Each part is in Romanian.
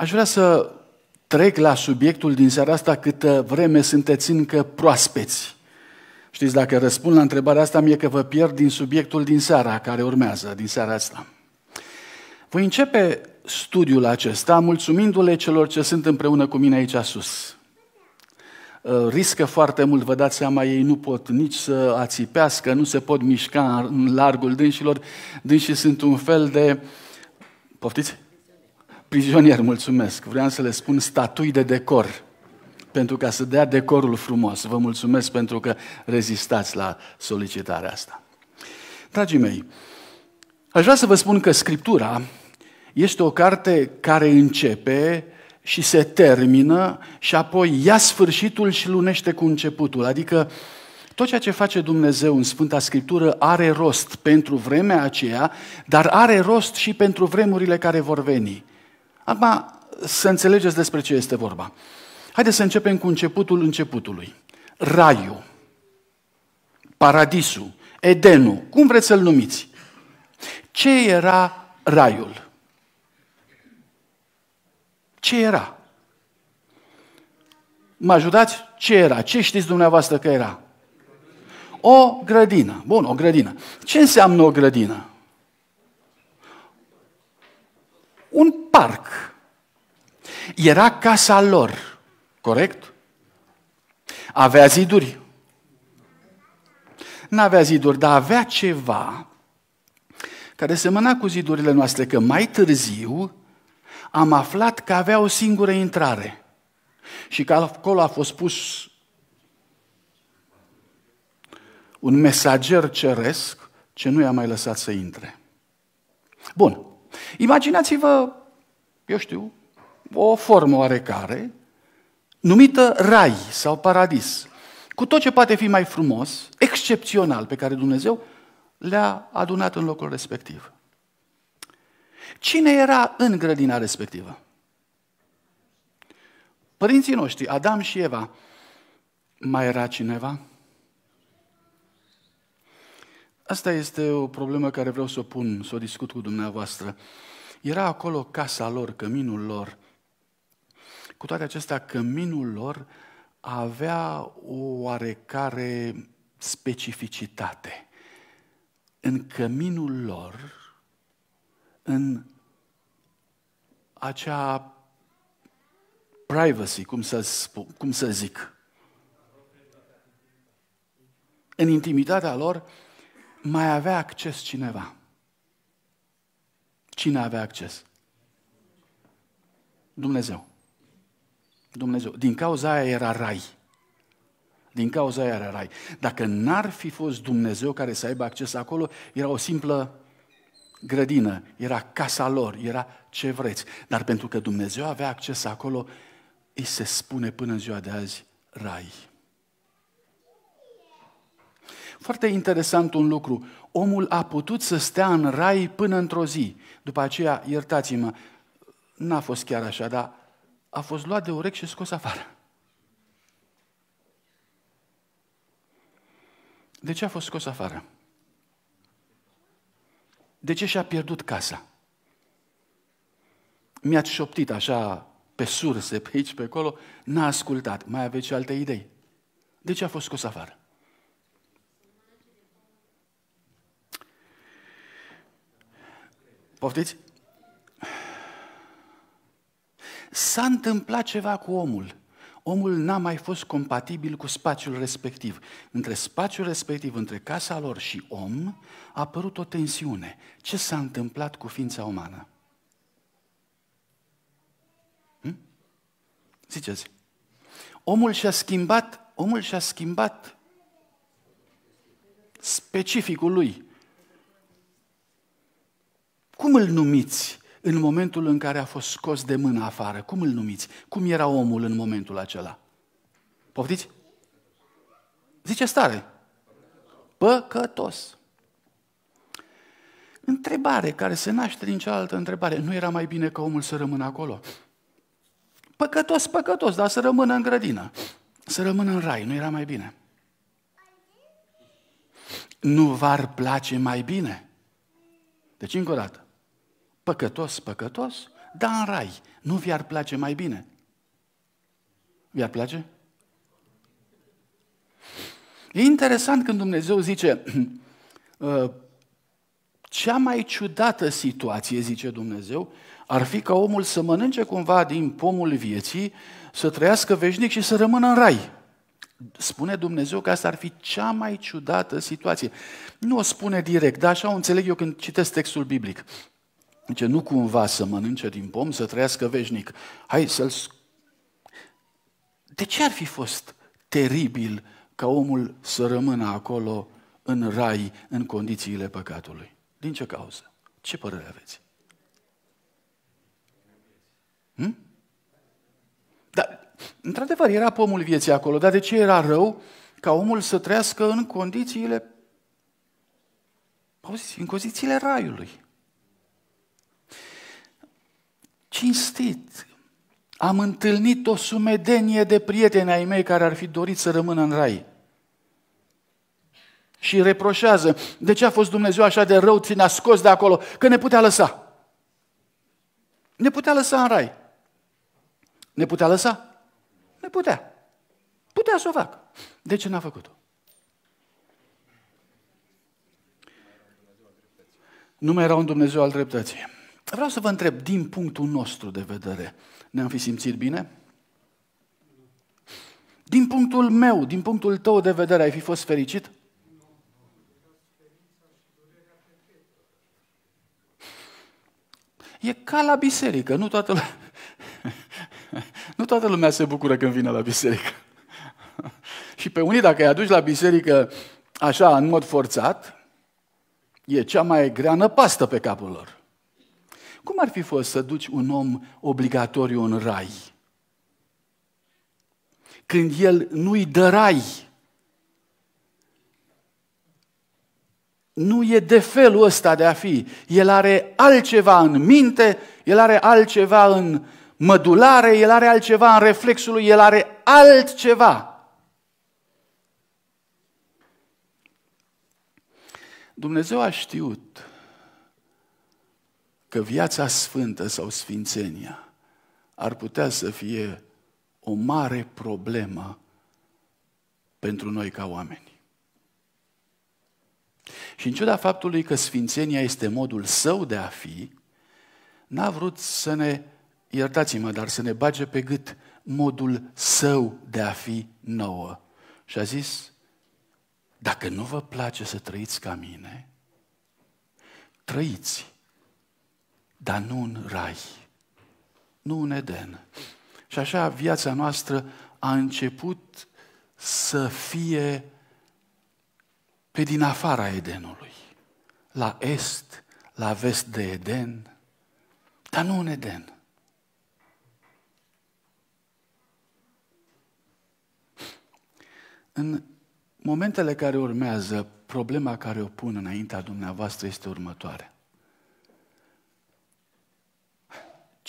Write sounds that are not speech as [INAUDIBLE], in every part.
Aș vrea să trec la subiectul din seara asta câtă vreme sunteți încă proaspeți. Știți, dacă răspund la întrebarea asta, mie că vă pierd din subiectul din seara care urmează, din seara asta. Voi începe studiul acesta mulțumindu-le celor ce sunt împreună cu mine aici sus. Ă, riscă foarte mult, vă dați seama, ei nu pot nici să ațipească, nu se pot mișca în largul dânșilor. Dânșii sunt un fel de... Poftiți? Prizonier, mulțumesc. Vreau să le spun statui de decor, pentru ca să dea decorul frumos. Vă mulțumesc pentru că rezistați la solicitarea asta. Dragii mei, aș vrea să vă spun că Scriptura este o carte care începe și se termină și apoi ia sfârșitul și lunește cu începutul. Adică tot ceea ce face Dumnezeu în Sfânta Scriptură are rost pentru vremea aceea, dar are rost și pentru vremurile care vor veni. Acum, să înțelegeți despre ce este vorba. Haideți să începem cu începutul începutului. Raiul, paradisul, Edenul, cum vreți să-l numiți. Ce era raiul? Ce era? Mă ajutați? Ce era? Ce știți dumneavoastră că era? O grădină. Bun, o grădină. Ce înseamnă o grădină? Un parc era casa lor, corect? Avea ziduri. N-avea ziduri, dar avea ceva care semăna cu zidurile noastre, că mai târziu am aflat că avea o singură intrare și că acolo a fost pus un mesager ceresc ce nu i-a mai lăsat să intre. Bun. Imaginați-vă, eu știu, o formă oarecare, numită rai sau paradis, cu tot ce poate fi mai frumos, excepțional, pe care Dumnezeu le-a adunat în locul respectiv. Cine era în grădina respectivă? Părinții noștri, Adam și Eva, mai era cineva? Asta este o problemă care vreau să o pun, să o discut cu dumneavoastră. Era acolo casa lor, căminul lor, cu toate acestea, căminul lor avea o oarecare specificitate. În căminul lor, în acea privacy, cum să, spun, cum să zic, în intimitatea lor, mai avea acces cineva. Cine avea acces? Dumnezeu. Dumnezeu. Din cauza aia era rai. Din cauza aia era rai. Dacă n-ar fi fost Dumnezeu care să aibă acces acolo, era o simplă grădină, era casa lor, era ce vreți. Dar pentru că Dumnezeu avea acces acolo, îi se spune până în ziua de azi rai. Foarte interesant un lucru. Omul a putut să stea în rai până într-o zi. După aceea, iertați-mă, n-a fost chiar așa, dar a fost luat de urechi și scos afară. De ce a fost scos afară? De ce și-a pierdut casa? Mi-ați șoptit așa pe surse, pe aici, pe acolo, n-a ascultat. Mai aveți și alte idei? De ce a fost scos afară? Poftiți? S-a întâmplat ceva cu omul. Omul n-a mai fost compatibil cu spațiul respectiv. Între spațiul respectiv, între casa lor și om, a apărut o tensiune. Ce s-a întâmplat cu ființa umană? Hm? Ziceți. Omul și-a schimbat, omul și-a schimbat specificul lui. Cum îl numiți? în momentul în care a fost scos de mână afară. Cum îl numiți? Cum era omul în momentul acela? Poftiți? Zice stare. Păcătos. Întrebare care se naște din cealaltă întrebare. Nu era mai bine ca omul să rămână acolo? Păcătos, păcătos, dar să rămână în grădină. Să rămână în rai, nu era mai bine. Nu v-ar place mai bine? Deci, încă o dată, păcătos, păcătos, dar în rai. Nu vi-ar place mai bine? Vi-ar place? E interesant când Dumnezeu zice, [CLEARS THROAT] uh, cea mai ciudată situație, zice Dumnezeu, ar fi ca omul să mănânce cumva din pomul vieții, să trăiască veșnic și să rămână în rai. Spune Dumnezeu că asta ar fi cea mai ciudată situație. Nu o spune direct, dar așa o înțeleg eu când citesc textul biblic. Zice, nu cumva să mănânce din pom, să trăiască veșnic. Hai să-l... De ce ar fi fost teribil ca omul să rămână acolo în rai, în condițiile păcatului? Din ce cauză? Ce părere aveți? Hm? Dar, într-adevăr, era pomul vieții acolo, dar de ce era rău ca omul să trăiască în condițiile, auziți, în condițiile raiului? cinstit. Am întâlnit o sumedenie de prieteni ai mei care ar fi dorit să rămână în rai. Și reproșează, de ce a fost Dumnezeu așa de rău, ți-a scos de acolo, că ne putea lăsa. Ne putea lăsa în rai. Ne putea lăsa? Ne putea. Putea să o fac. De ce n-a făcut-o? Nu mai era un Dumnezeu al dreptății. Vreau să vă întreb, din punctul nostru de vedere, ne-am fi simțit bine? Din punctul meu, din punctul tău de vedere, ai fi fost fericit? E ca la biserică, nu toată lumea, [LAUGHS] nu toată lumea se bucură când vine la biserică. Și pe unii, dacă îi aduci la biserică așa, în mod forțat, e cea mai grea pastă pe capul lor. Cum ar fi fost să duci un om obligatoriu în rai? Când el nu-i dă rai, nu e de felul ăsta de a fi. El are altceva în minte, el are altceva în mădulare, el are altceva în reflexul lui, el are altceva. Dumnezeu a știut că viața sfântă sau sfințenia ar putea să fie o mare problemă pentru noi ca oameni. Și în ciuda faptului că sfințenia este modul său de a fi, n-a vrut să ne, iertați-mă, dar să ne bage pe gât modul său de a fi nouă. Și a zis, dacă nu vă place să trăiți ca mine, trăiți dar nu în rai, nu în Eden. Și așa viața noastră a început să fie pe din afara Edenului, la est, la vest de Eden, dar nu în Eden. În momentele care urmează, problema care o pun înaintea dumneavoastră este următoare.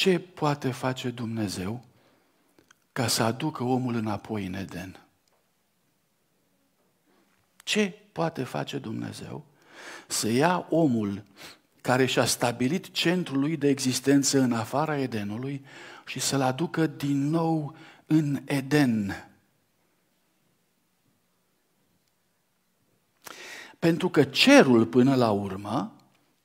ce poate face Dumnezeu ca să aducă omul înapoi în Eden? Ce poate face Dumnezeu să ia omul care și-a stabilit centrul lui de existență în afara Edenului și să-l aducă din nou în Eden? Pentru că cerul, până la urmă,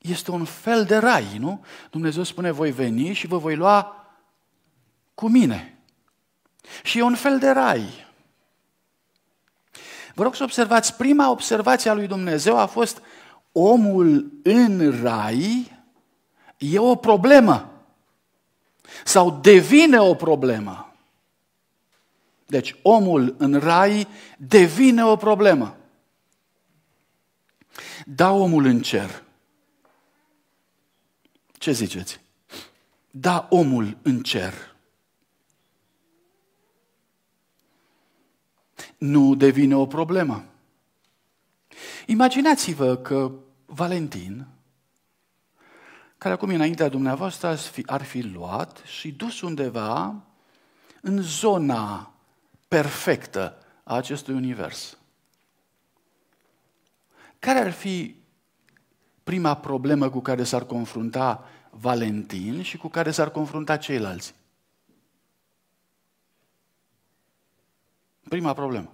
este un fel de rai, nu? Dumnezeu spune, voi veni și vă voi lua cu mine. Și e un fel de rai. Vă rog să observați, prima observație a lui Dumnezeu a fost omul în rai e o problemă sau devine o problemă. Deci omul în rai devine o problemă. Da omul în cer. Ce ziceți? Da omul în cer. Nu devine o problemă. Imaginați-vă că Valentin, care acum e înaintea dumneavoastră, ar fi, ar fi luat și dus undeva în zona perfectă a acestui univers. Care ar fi prima problemă cu care s-ar confrunta Valentin și cu care s-ar confrunta ceilalți. Prima problemă.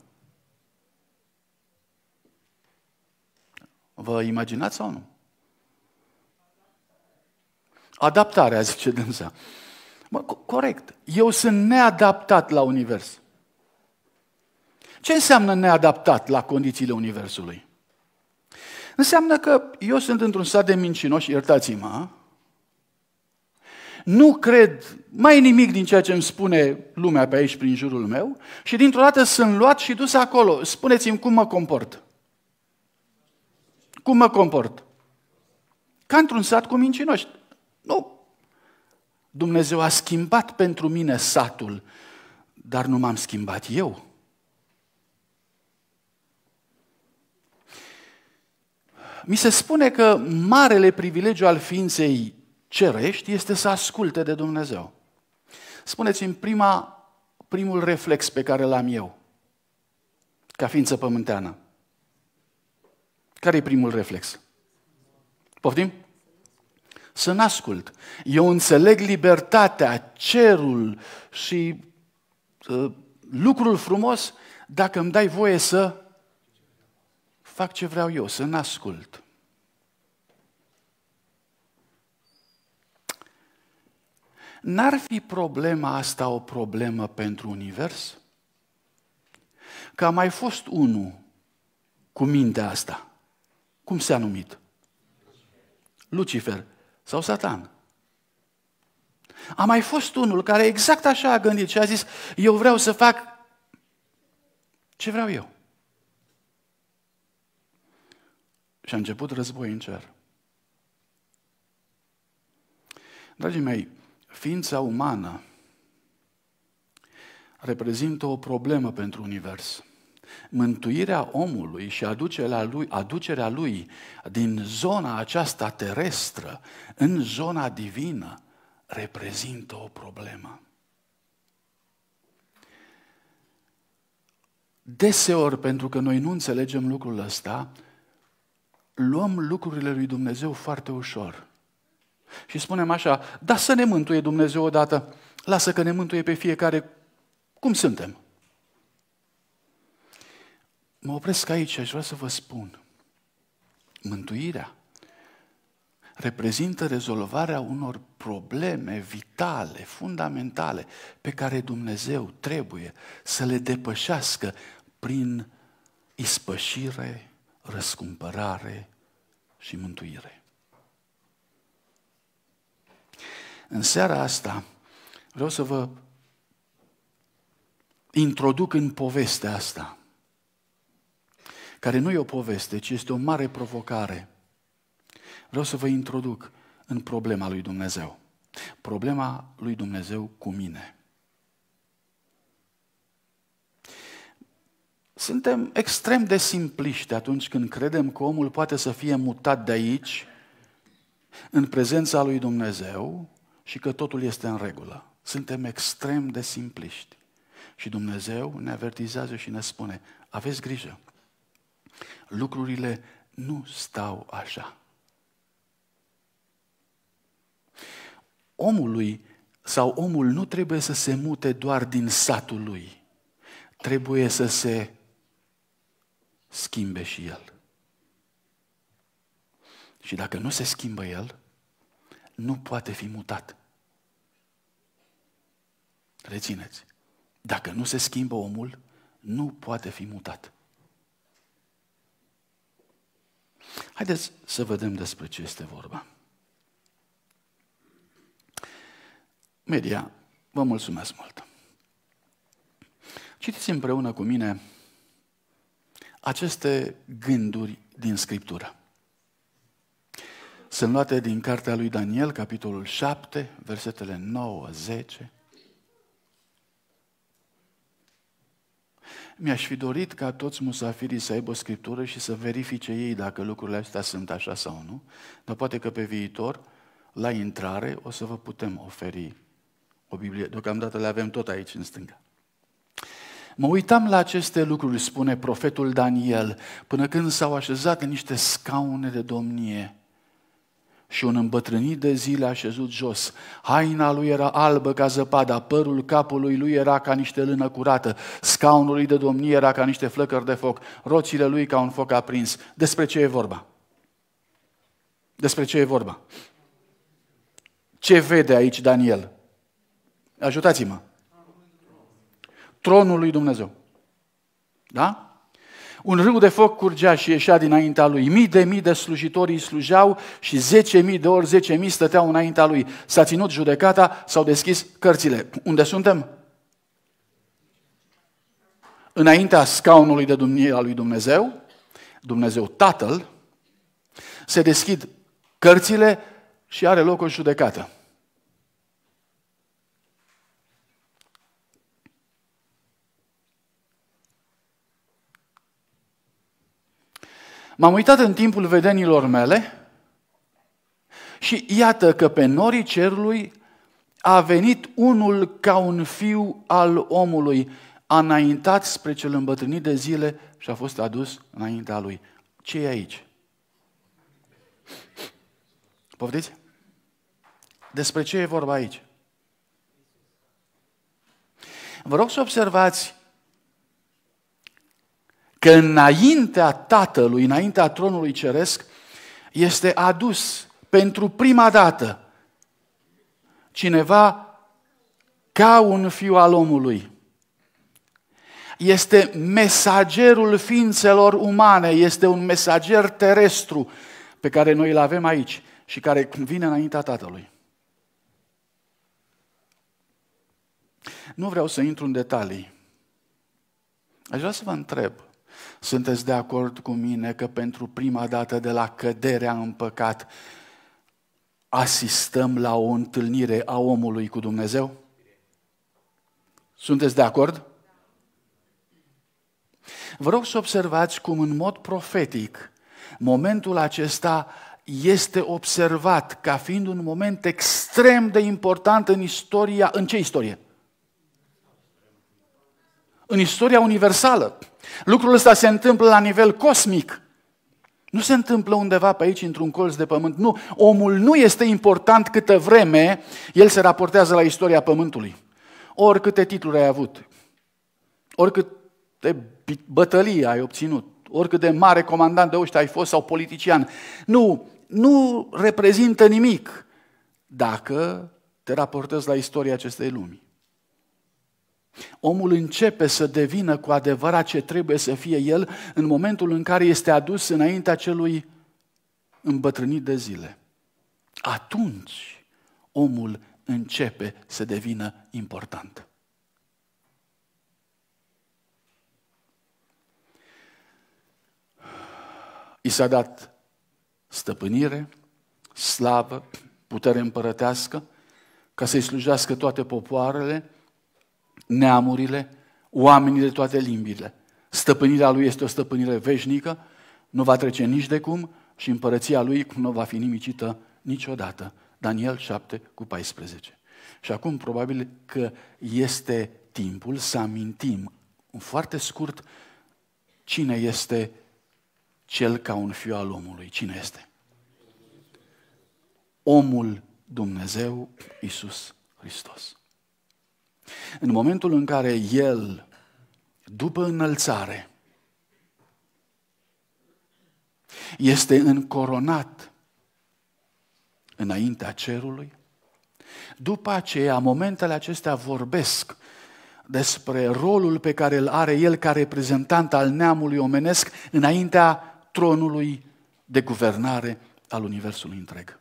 Vă imaginați sau nu? Adaptarea, [LAUGHS] zice dânsa. Mă, corect. Eu sunt neadaptat la univers. Ce înseamnă neadaptat la condițiile universului? Înseamnă că eu sunt într-un stat de mincinoși, iertați-mă, nu cred mai nimic din ceea ce îmi spune lumea pe aici, prin jurul meu, și dintr-o dată sunt luat și dus acolo. Spuneți-mi cum mă comport. Cum mă comport? Ca într-un sat cu mincinoși. Nu. Dumnezeu a schimbat pentru mine satul, dar nu m-am schimbat eu. Mi se spune că marele privilegiu al ființei cerești este să asculte de Dumnezeu. Spuneți-mi prima, primul reflex pe care l-am eu, ca ființă pământeană. Care e primul reflex? Poftim? Să n-ascult. Eu înțeleg libertatea, cerul și uh, lucrul frumos dacă îmi dai voie să fac ce vreau eu, să n-ascult. N-ar fi problema asta o problemă pentru univers? Că a mai fost unul cu mintea asta. Cum s-a numit? Lucifer sau Satan. A mai fost unul care exact așa a gândit și a zis, eu vreau să fac ce vreau eu. Și a început război în cer. Dragii mei, Ființa umană reprezintă o problemă pentru univers. Mântuirea omului și aducerea lui, aducerea lui din zona aceasta terestră în zona divină reprezintă o problemă. Deseori, pentru că noi nu înțelegem lucrul ăsta, luăm lucrurile lui Dumnezeu foarte ușor. Și spunem așa, da să ne mântuie Dumnezeu odată, lasă că ne mântuie pe fiecare cum suntem. Mă opresc aici și aș vrea să vă spun, mântuirea reprezintă rezolvarea unor probleme vitale, fundamentale, pe care Dumnezeu trebuie să le depășească prin ispășire, răscumpărare și mântuire. În seara asta vreau să vă introduc în povestea asta, care nu e o poveste, ci este o mare provocare. Vreau să vă introduc în problema lui Dumnezeu. Problema lui Dumnezeu cu mine. Suntem extrem de simpliști atunci când credem că omul poate să fie mutat de aici, în prezența lui Dumnezeu, și că totul este în regulă. Suntem extrem de simpliști. Și Dumnezeu ne avertizează și ne spune, aveți grijă, lucrurile nu stau așa. Omului sau omul nu trebuie să se mute doar din satul lui, trebuie să se schimbe și el. Și dacă nu se schimbă el, nu poate fi mutat. Rețineți, dacă nu se schimbă omul, nu poate fi mutat. Haideți să vedem despre ce este vorba. Media, vă mulțumesc mult. Citiți împreună cu mine aceste gânduri din Scriptură sunt luate din cartea lui Daniel, capitolul 7, versetele 9, 10. Mi-aș fi dorit ca toți musafirii să aibă o scriptură și să verifice ei dacă lucrurile astea sunt așa sau nu, dar poate că pe viitor, la intrare, o să vă putem oferi o Biblie. Deocamdată le avem tot aici în stânga. Mă uitam la aceste lucruri, spune profetul Daniel, până când s-au așezat în niște scaune de domnie și un îmbătrânit de zile așezut jos. Haina lui era albă ca zăpada, părul capului lui era ca niște lână curată, scaunul lui de domnie era ca niște flăcări de foc, roțile lui ca un foc aprins. Despre ce e vorba? Despre ce e vorba? Ce vede aici Daniel? Ajutați-mă! Tronul lui Dumnezeu. Da? Un râu de foc curgea și ieșea dinaintea lui. Mii de mii de slujitori îi slujeau și zece mii de ori zece mii stăteau înaintea lui. S-a ținut judecata, s-au deschis cărțile. Unde suntem? Înaintea scaunului de domnie al lui Dumnezeu, Dumnezeu Tatăl, se deschid cărțile și are loc o judecată. M-am uitat în timpul vedenilor mele și iată că pe norii cerului a venit unul ca un fiu al omului, a înaintat spre cel îmbătrânit de zile și a fost adus înaintea lui. ce e aici? Poftiți? Despre ce e vorba aici? Vă rog să observați că înaintea Tatălui, înaintea tronului ceresc, este adus pentru prima dată cineva ca un fiu al omului. Este mesagerul ființelor umane, este un mesager terestru pe care noi îl avem aici și care vine înaintea Tatălui. Nu vreau să intru în detalii. Aș vrea să vă întreb, sunteți de acord cu mine că pentru prima dată de la căderea în păcat asistăm la o întâlnire a omului cu Dumnezeu? Sunteți de acord? Vă rog să observați cum în mod profetic momentul acesta este observat ca fiind un moment extrem de important în istoria, în ce istorie? În istoria universală. Lucrul ăsta se întâmplă la nivel cosmic. Nu se întâmplă undeva pe aici, într-un colț de pământ. Nu, omul nu este important câtă vreme el se raportează la istoria pământului. Oricâte titluri ai avut, oricâte bătălii ai obținut, oricât de mare comandant de oște ai fost sau politician, nu, nu reprezintă nimic dacă te raportezi la istoria acestei lumi. Omul începe să devină cu adevărat ce trebuie să fie el în momentul în care este adus înaintea celui îmbătrânit de zile. Atunci omul începe să devină important. I s-a dat stăpânire, slavă, putere împărătească, ca să-i slujească toate popoarele, neamurile, oamenii de toate limbile. Stăpânirea lui este o stăpânire veșnică, nu va trece nici de cum și împărăția lui nu va fi nimicită niciodată. Daniel 7 cu 14. Și acum probabil că este timpul să amintim foarte scurt cine este cel ca un fiu al omului. Cine este? Omul Dumnezeu Isus Hristos. În momentul în care el, după înălțare, este încoronat înaintea cerului, după aceea, momentele acestea vorbesc despre rolul pe care îl are el ca reprezentant al neamului omenesc înaintea tronului de guvernare al Universului întreg.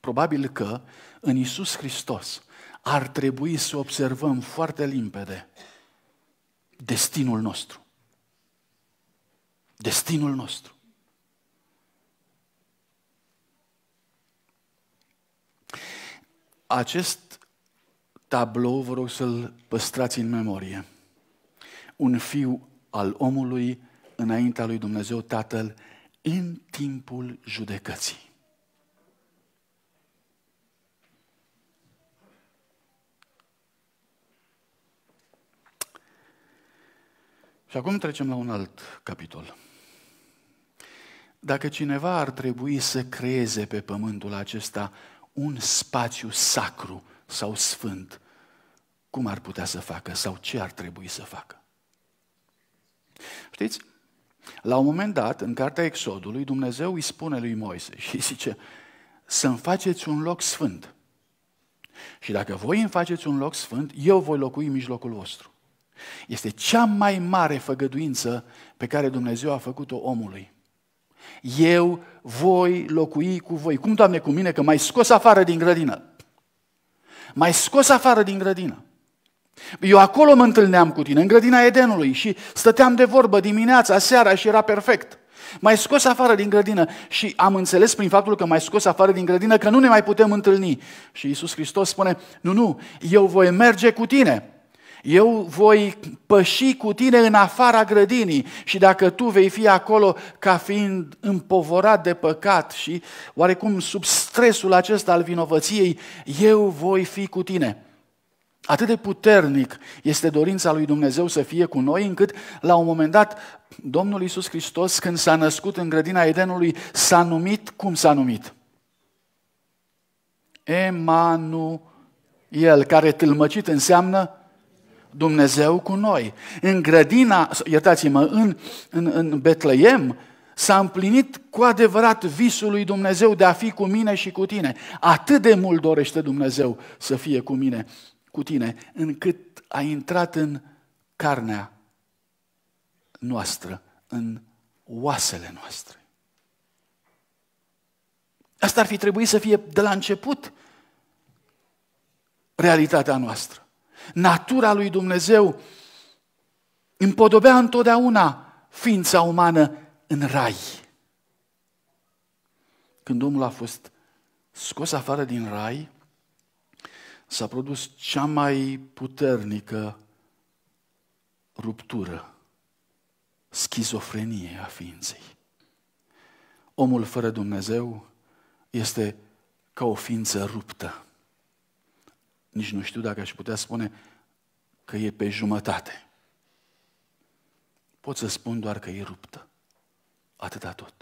Probabil că în Isus Hristos ar trebui să observăm foarte limpede destinul nostru. Destinul nostru. Acest tablou vă rog să-l păstrați în memorie. Un fiu al omului înaintea lui Dumnezeu Tatăl în timpul judecății. Și acum trecem la un alt capitol. Dacă cineva ar trebui să creeze pe pământul acesta un spațiu sacru sau sfânt, cum ar putea să facă sau ce ar trebui să facă? Știți? La un moment dat, în cartea Exodului, Dumnezeu îi spune lui Moise [LAUGHS] și îi zice să-mi faceți un loc sfânt. Și dacă voi îmi faceți un loc sfânt, eu voi locui în mijlocul vostru. Este cea mai mare făgăduință pe care Dumnezeu a făcut-o omului. Eu voi locui cu voi. Cum, Doamne, cu mine? Că mai scos afară din grădină. Mai scos afară din grădină. Eu acolo mă întâlneam cu tine, în grădina Edenului și stăteam de vorbă dimineața, seara și era perfect. Mai scos afară din grădină și am înțeles prin faptul că mai scos afară din grădină că nu ne mai putem întâlni. Și Isus Hristos spune, nu, nu, eu voi merge cu tine. Eu voi păși cu tine în afara grădinii și dacă tu vei fi acolo ca fiind împovorat de păcat și oarecum sub stresul acesta al vinovăției, eu voi fi cu tine. Atât de puternic este dorința lui Dumnezeu să fie cu noi, încât la un moment dat Domnul Iisus Hristos, când s-a născut în grădina Edenului, s-a numit cum s-a numit? Emanuel, care tâlmăcit înseamnă Dumnezeu cu noi. În grădina, iertați-mă, în, în, în Betleem s-a împlinit cu adevărat visul lui Dumnezeu de a fi cu mine și cu tine. Atât de mult dorește Dumnezeu să fie cu mine, cu tine, încât a intrat în carnea noastră, în oasele noastre. Asta ar fi trebuit să fie de la început realitatea noastră natura lui Dumnezeu împodobea întotdeauna ființa umană în rai. Când omul a fost scos afară din rai, s-a produs cea mai puternică ruptură, schizofrenie a ființei. Omul fără Dumnezeu este ca o ființă ruptă nici nu știu dacă aș putea spune că e pe jumătate. Pot să spun doar că e ruptă. Atâta tot.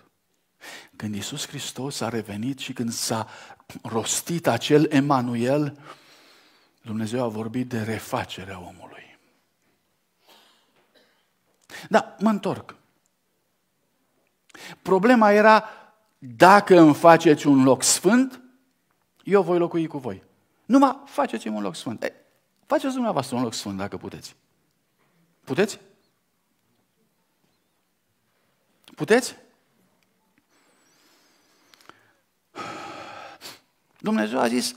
Când Iisus Hristos a revenit și când s-a rostit acel Emanuel, Dumnezeu a vorbit de refacerea omului. Da, mă întorc. Problema era dacă îmi faceți un loc sfânt, eu voi locui cu voi. Numai faceți-mi un loc sfânt. E, faceți dumneavoastră un loc sfânt dacă puteți. Puteți? Puteți? Dumnezeu a zis,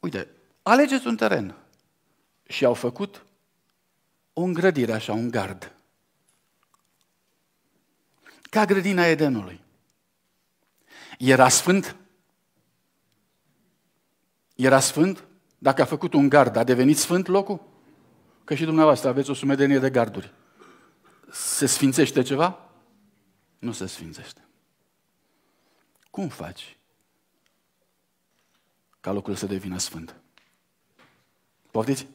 uite, alegeți un teren. Și au făcut o îngrădire, așa, un gard. Ca grădina Edenului. Era sfânt? Era sfânt? Dacă a făcut un gard, a devenit sfânt locul? Că și dumneavoastră aveți o sumedenie de garduri. Se sfințește ceva? Nu se sfințește. Cum faci ca locul să devină sfânt? Poftiți?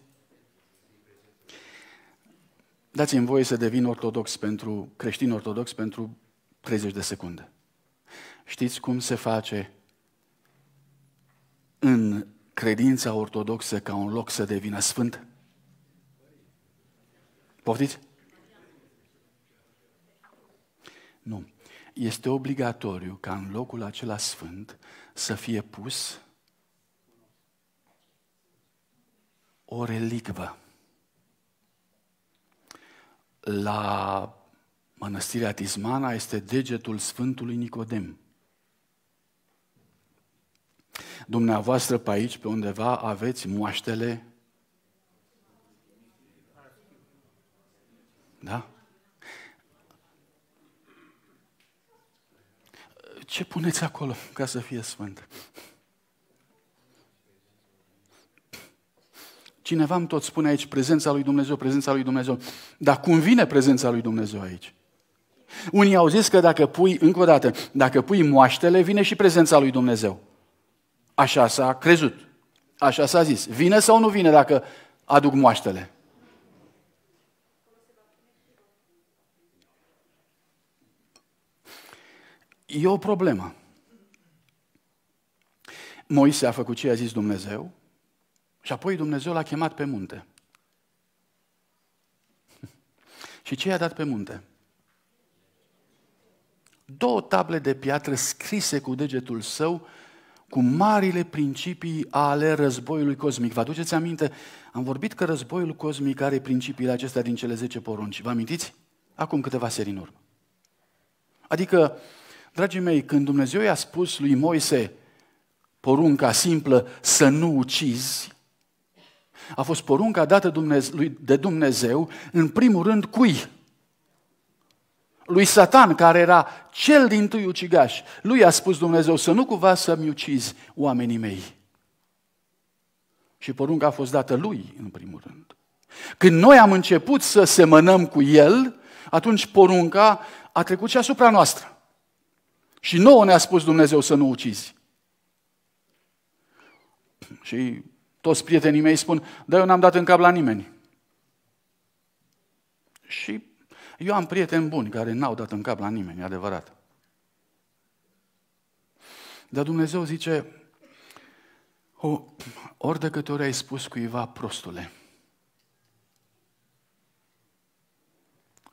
Dați-mi voie să devin ortodox pentru, creștin ortodox pentru 30 de secunde. Știți cum se face în credința ortodoxă ca un loc să devină sfânt? Poftiți? Nu. Este obligatoriu ca în locul acela sfânt să fie pus o relicvă. La mănăstirea Tismana este degetul Sfântului Nicodem dumneavoastră pe aici, pe undeva, aveți moaștele? Da? Ce puneți acolo ca să fie sfânt? Cineva îmi tot spune aici prezența lui Dumnezeu, prezența lui Dumnezeu. Dar cum vine prezența lui Dumnezeu aici? Unii au zis că dacă pui, încă o dată, dacă pui moaștele, vine și prezența lui Dumnezeu. Așa s-a crezut. Așa s-a zis. Vine sau nu vine dacă aduc moaștele? E o problemă. Moise a făcut ce a zis Dumnezeu și apoi Dumnezeu l-a chemat pe munte. [LAUGHS] și ce i-a dat pe munte? Două table de piatră scrise cu degetul său cu marile principii ale războiului cosmic. Vă aduceți aminte? Am vorbit că războiul cosmic are principiile acestea din cele 10 porunci. Vă amintiți? Acum câteva serii în urmă. Adică, dragii mei, când Dumnezeu i-a spus lui Moise porunca simplă să nu ucizi, a fost porunca dată de Dumnezeu, în primul rând, cui? lui Satan, care era cel din tâi ucigaș, lui a spus Dumnezeu să nu cuva să-mi ucizi oamenii mei. Și porunca a fost dată lui, în primul rând. Când noi am început să semănăm cu el, atunci porunca a trecut și asupra noastră. Și nouă ne-a spus Dumnezeu să nu ucizi. Și toți prietenii mei spun, dar eu n-am dat în cap la nimeni. Și eu am prieteni buni care n-au dat în cap la nimeni, e adevărat. Dar Dumnezeu zice, o, ori de câte ori ai spus cuiva prostule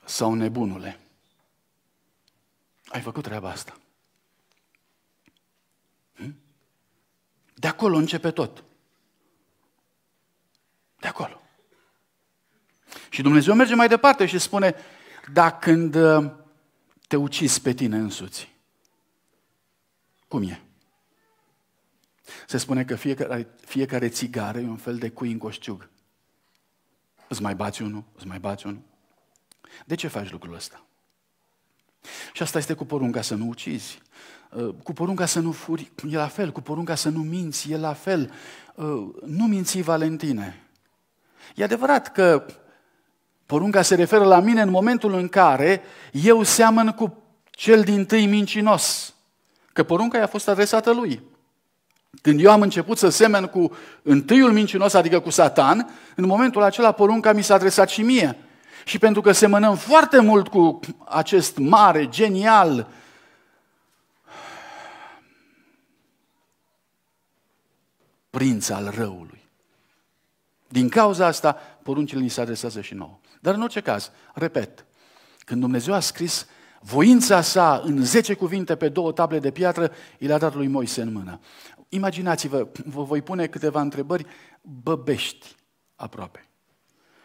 sau nebunule, ai făcut treaba asta. Hm? De acolo începe tot. De acolo. Și Dumnezeu merge mai departe și spune, dar când uh, te ucizi pe tine însuți? Cum e? Se spune că fiecare, fiecare țigară e un fel de cui în coșciug. Îți mai bați unul, îți mai bați unul. De ce faci lucrul ăsta? Și asta este cu porunca să nu ucizi, uh, cu porunca să nu furi, e la fel, cu porunca să nu minți, e la fel. Uh, nu minți, Valentine. E adevărat că Porunca se referă la mine în momentul în care eu seamăn cu cel din tâi mincinos. Că porunca i-a fost adresată lui. Când eu am început să semen cu întâiul mincinos, adică cu Satan, în momentul acela porunca mi s-a adresat și mie. Și pentru că semănăm foarte mult cu acest mare, genial, prinț al răului. Din cauza asta, poruncile ni se adresează și nouă. Dar în orice caz, repet, când Dumnezeu a scris voința sa în zece cuvinte pe două table de piatră, i l-a dat lui Moise în mână. Imaginați-vă, vă voi pune câteva întrebări băbești aproape.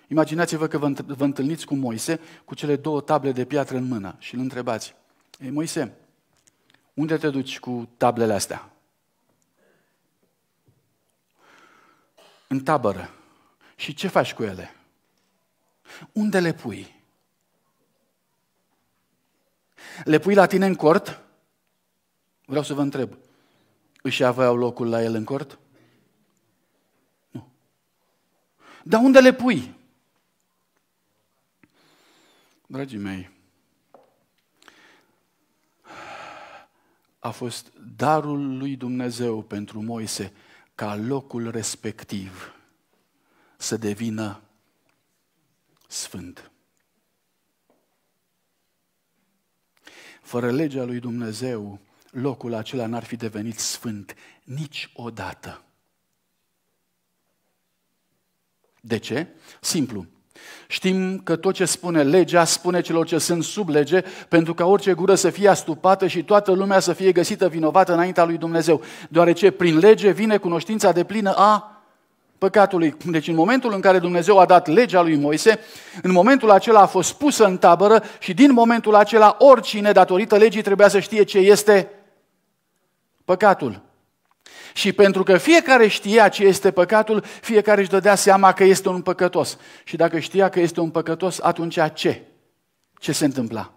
Imaginați-vă că vă întâlniți cu Moise cu cele două table de piatră în mână și îl întrebați, Ei, Moise, unde te duci cu tablele astea? În tabără. Și ce faci cu ele? Unde le pui? Le pui la tine în cort? Vreau să vă întreb. Își aveau locul la el în cort? Nu. Dar unde le pui? Dragii mei, a fost darul lui Dumnezeu pentru Moise ca locul respectiv să devină sfânt. Fără legea lui Dumnezeu, locul acela n-ar fi devenit sfânt niciodată. De ce? Simplu. Știm că tot ce spune legea spune celor ce sunt sub lege, pentru ca orice gură să fie astupată și toată lumea să fie găsită vinovată înaintea lui Dumnezeu, deoarece prin lege vine cunoștința de plină a păcatului. Deci în momentul în care Dumnezeu a dat legea lui Moise, în momentul acela a fost pusă în tabără și din momentul acela oricine, datorită legii, trebuia să știe ce este păcatul. Și pentru că fiecare știa ce este păcatul, fiecare își dădea seama că este un păcătos. Și dacă știa că este un păcătos, atunci ce? Ce se întâmpla?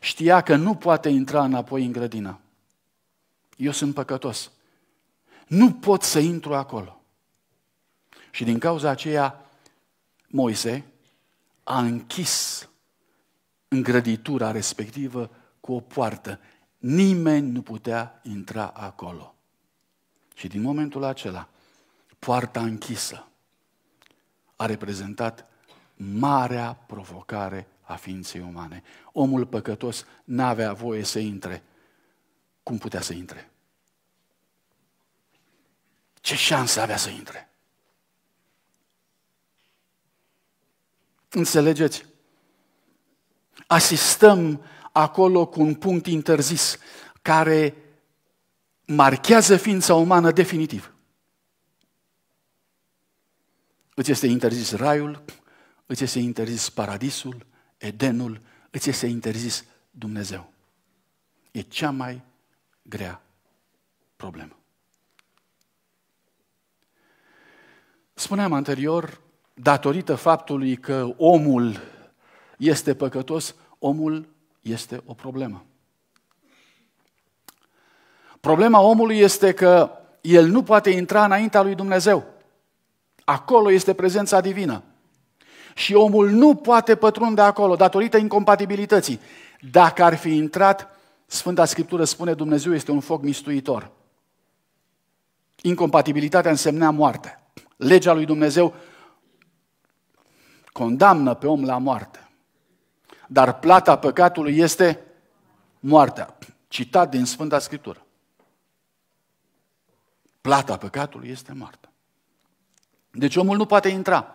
Știa că nu poate intra înapoi în grădină. Eu sunt păcătos. Nu pot să intru acolo. Și din cauza aceea, Moise a închis îngrăditura respectivă cu o poartă. Nimeni nu putea intra acolo. Și din momentul acela, poarta închisă a reprezentat marea provocare a ființei umane. Omul păcătos n-avea voie să intre. Cum putea să intre? ce șansă avea să intre? Înțelegeți? Asistăm acolo cu un punct interzis care marchează ființa umană definitiv. Îți este interzis raiul, îți este interzis paradisul, Edenul, îți este interzis Dumnezeu. E cea mai grea problemă. Spuneam anterior, datorită faptului că omul este păcătos, omul este o problemă. Problema omului este că el nu poate intra înaintea lui Dumnezeu. Acolo este prezența divină. Și omul nu poate pătrunde acolo datorită incompatibilității. Dacă ar fi intrat, Sfânta Scriptură spune Dumnezeu este un foc mistuitor. Incompatibilitatea însemnea moarte legea lui Dumnezeu condamnă pe om la moarte. Dar plata păcatului este moartea. Citat din Sfânta Scriptură. Plata păcatului este moartea. Deci omul nu poate intra.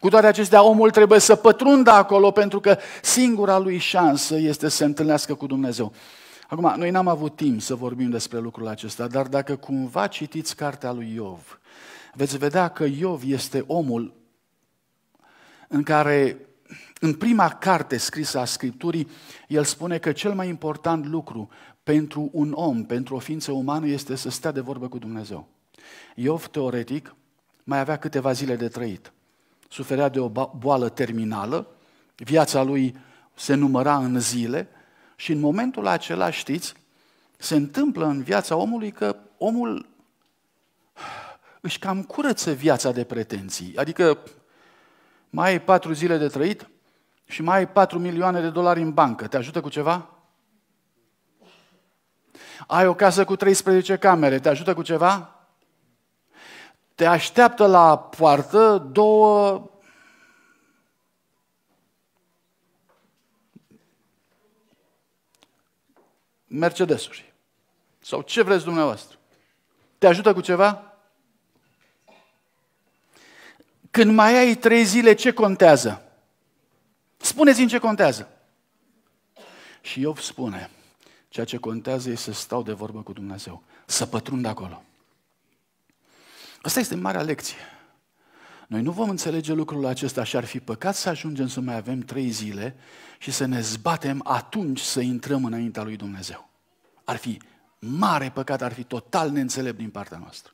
Cu toate acestea, omul trebuie să pătrundă acolo pentru că singura lui șansă este să se întâlnească cu Dumnezeu. Acum, noi n-am avut timp să vorbim despre lucrul acesta, dar dacă cumva citiți cartea lui Iov, veți vedea că Iov este omul în care, în prima carte scrisă a Scripturii, el spune că cel mai important lucru pentru un om, pentru o ființă umană, este să stea de vorbă cu Dumnezeu. Iov, teoretic, mai avea câteva zile de trăit. Suferea de o boală terminală, viața lui se număra în zile și în momentul acela, știți, se întâmplă în viața omului că omul își cam curăță viața de pretenții. Adică mai ai patru zile de trăit și mai ai patru milioane de dolari în bancă. Te ajută cu ceva? Ai o casă cu 13 camere. Te ajută cu ceva? Te așteaptă la poartă două Mercedesuri. Sau ce vreți dumneavoastră. Te ajută cu ceva? Când mai ai trei zile, ce contează? Spuneți-mi ce contează. Și Iov spune, ceea ce contează e să stau de vorbă cu Dumnezeu, să pătrund acolo. Asta este marea lecție. Noi nu vom înțelege lucrul acesta și ar fi păcat să ajungem să mai avem trei zile și să ne zbatem atunci să intrăm înaintea lui Dumnezeu. Ar fi mare păcat, ar fi total neînțelept din partea noastră.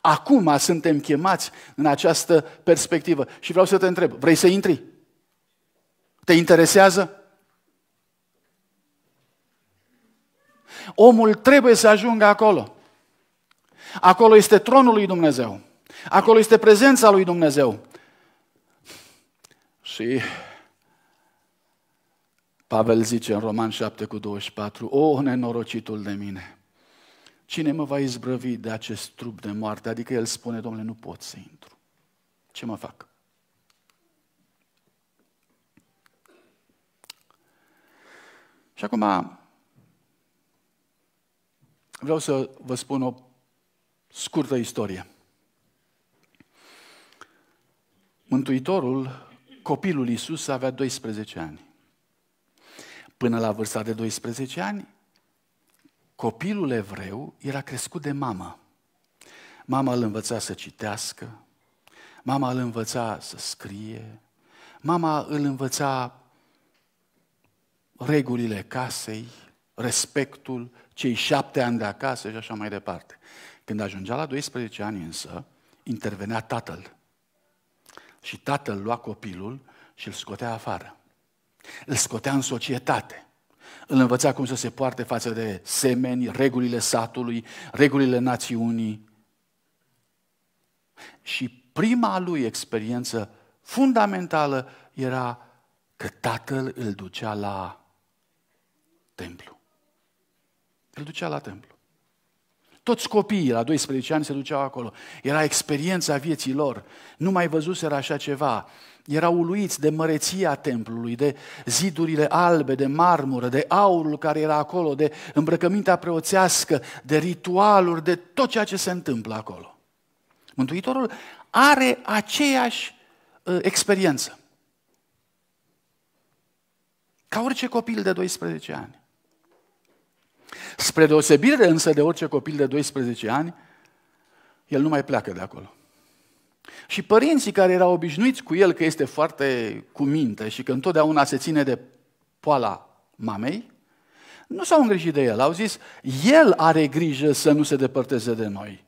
Acum suntem chemați în această perspectivă. Și vreau să te întreb, vrei să intri? Te interesează? Omul trebuie să ajungă acolo. Acolo este tronul lui Dumnezeu. Acolo este prezența lui Dumnezeu. Și Pavel zice în Roman 7 cu 24, O, nenorocitul de mine! Cine mă va izbrăvi de acest trup de moarte? Adică el spune, domnule, nu pot să intru. Ce mă fac? Și acum vreau să vă spun o scurtă istorie. Mântuitorul, copilul Iisus, avea 12 ani. Până la vârsta de 12 ani, Copilul evreu era crescut de mama. Mama îl învăța să citească, mama îl învăța să scrie, mama îl învăța regulile casei, respectul, cei șapte ani de acasă și așa mai departe. Când ajungea la 12 ani însă, intervenea tatăl. Și tatăl lua copilul și îl scotea afară. Îl scotea în societate îl învăța cum să se poarte față de semeni, regulile satului, regulile națiunii. Și prima lui experiență fundamentală era că tatăl îl ducea la templu. Îl ducea la templu. Toți copiii la 12 ani se duceau acolo. Era experiența vieții lor. Nu mai văzuseră așa ceva. Erau uluiți de măreția templului, de zidurile albe, de marmură, de aurul care era acolo, de îmbrăcămintea preoțească, de ritualuri, de tot ceea ce se întâmplă acolo. Mântuitorul are aceeași uh, experiență. Ca orice copil de 12 ani. Spre deosebire însă de orice copil de 12 ani, el nu mai pleacă de acolo. Și părinții care erau obișnuiți cu el că este foarte cu minte și că întotdeauna se ține de poala mamei, nu s-au îngrijit de el. Au zis, el are grijă să nu se depărteze de noi.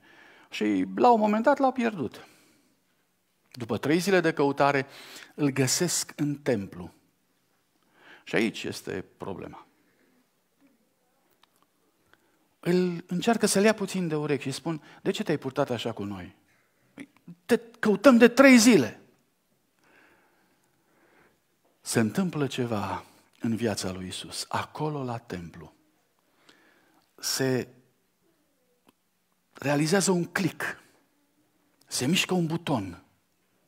Și la un moment dat l-au pierdut. După trei zile de căutare, îl găsesc în templu. Și aici este problema. Îl încearcă să-l ia puțin de urechi și spun, de ce te-ai purtat așa cu noi? te căutăm de trei zile. Se întâmplă ceva în viața lui Isus, acolo la templu. Se realizează un clic, se mișcă un buton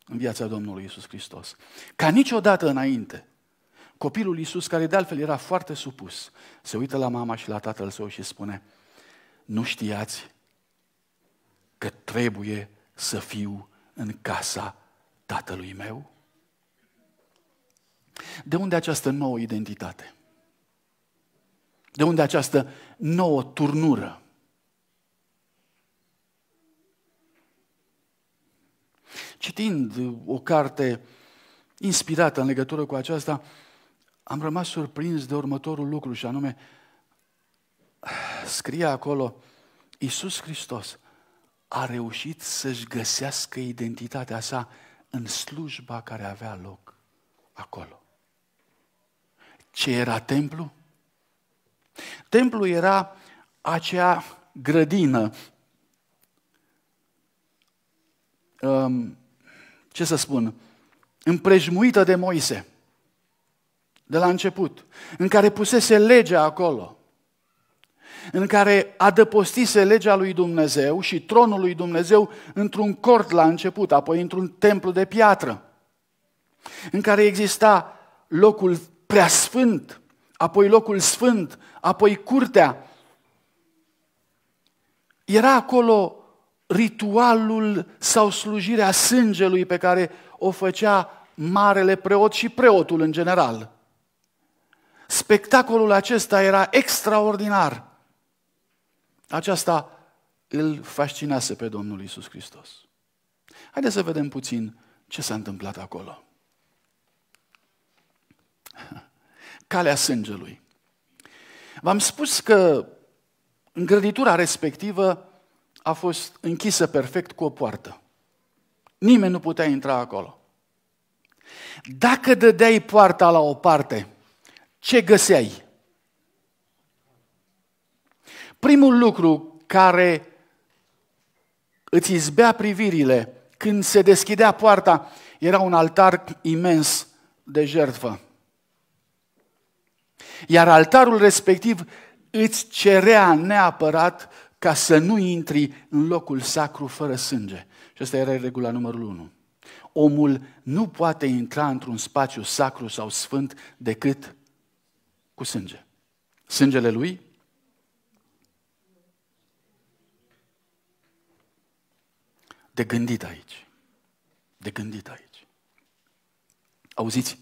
în viața Domnului Isus Hristos. Ca niciodată înainte, copilul Isus, care de altfel era foarte supus, se uită la mama și la tatăl său și spune, nu știați că trebuie să fiu în casa tatălui meu? De unde această nouă identitate? De unde această nouă turnură? Citind o carte inspirată în legătură cu aceasta, am rămas surprins de următorul lucru și anume, scrie acolo, Iisus Hristos a reușit să-și găsească identitatea sa în slujba care avea loc acolo. Ce era templu? Templu era acea grădină, um, ce să spun, împrejmuită de Moise, de la început, în care pusese legea acolo în care adăpostise legea lui Dumnezeu și tronul lui Dumnezeu într-un cort la început, apoi într-un templu de piatră, în care exista locul preasfânt, apoi locul sfânt, apoi curtea. Era acolo ritualul sau slujirea sângelui pe care o făcea marele preot și preotul în general. Spectacolul acesta era extraordinar. Aceasta îl fascinase pe Domnul Isus Hristos. Haideți să vedem puțin ce s-a întâmplat acolo. [LAUGHS] Calea sângelui. V-am spus că îngrăditura respectivă a fost închisă perfect cu o poartă. Nimeni nu putea intra acolo. Dacă dădeai poarta la o parte, ce găseai? Primul lucru care îți izbea privirile când se deschidea poarta era un altar imens de jertfă. Iar altarul respectiv îți cerea neapărat ca să nu intri în locul sacru fără sânge. Și asta era regula numărul 1. Omul nu poate intra într-un spațiu sacru sau sfânt decât cu sânge. Sângele lui De gândit aici. De gândit aici. Auziți,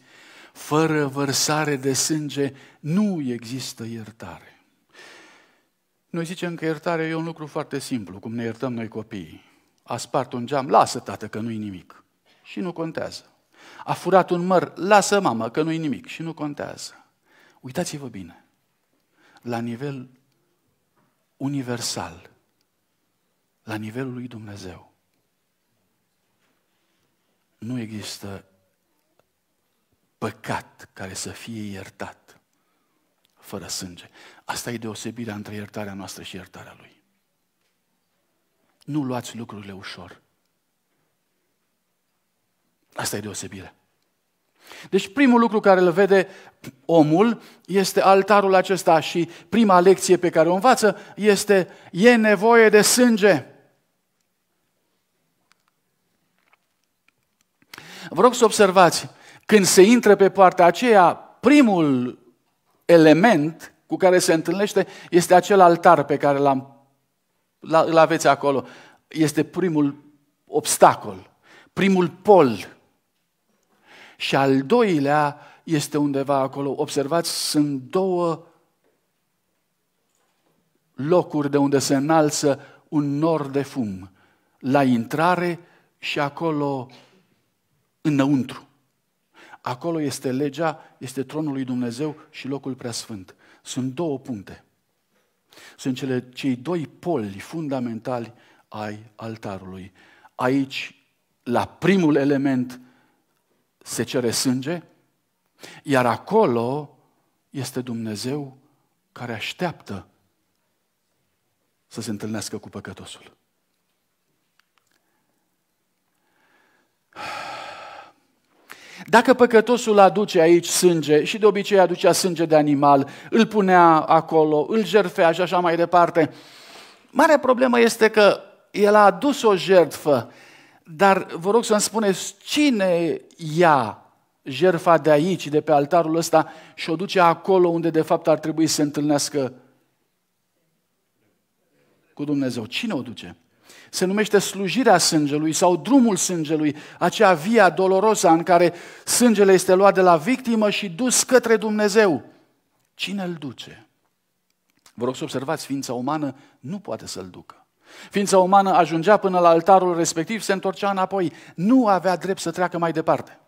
fără vărsare de sânge nu există iertare. Noi zicem că iertarea e un lucru foarte simplu, cum ne iertăm noi copiii. A spart un geam, lasă tată că nu-i nimic. Și nu contează. A furat un măr, lasă mamă că nu-i nimic. Și nu contează. Uitați-vă bine. La nivel universal, la nivelul lui Dumnezeu, nu există păcat care să fie iertat fără sânge. Asta e deosebirea între iertarea noastră și iertarea Lui. Nu luați lucrurile ușor. Asta e deosebirea. Deci primul lucru care îl vede omul este altarul acesta și prima lecție pe care o învață este e nevoie de sânge. Vă rog să observați, când se intră pe partea aceea, primul element cu care se întâlnește este acel altar pe care l-am, îl aveți acolo. Este primul obstacol, primul pol. Și al doilea este undeva acolo. Observați, sunt două locuri de unde se înalță un nor de fum. La intrare și acolo înăuntru. Acolo este legea, este tronul lui Dumnezeu și locul preasfânt. Sunt două puncte. Sunt cele, cei doi poli fundamentali ai altarului. Aici, la primul element, se cere sânge, iar acolo este Dumnezeu care așteaptă să se întâlnească cu păcătosul. Dacă păcătosul aduce aici sânge și de obicei aducea sânge de animal, îl punea acolo, îl jerfea și așa mai departe, marea problemă este că el a adus o jertfă, dar vă rog să-mi spuneți cine ia jertfa de aici, de pe altarul ăsta și o duce acolo unde de fapt ar trebui să se întâlnească cu Dumnezeu. Cine o duce? se numește slujirea sângelui sau drumul sângelui, acea via dolorosa în care sângele este luat de la victimă și dus către Dumnezeu. Cine îl duce? Vă rog să observați, ființa umană nu poate să-l ducă. Ființa umană ajungea până la altarul respectiv, se întorcea înapoi, nu avea drept să treacă mai departe.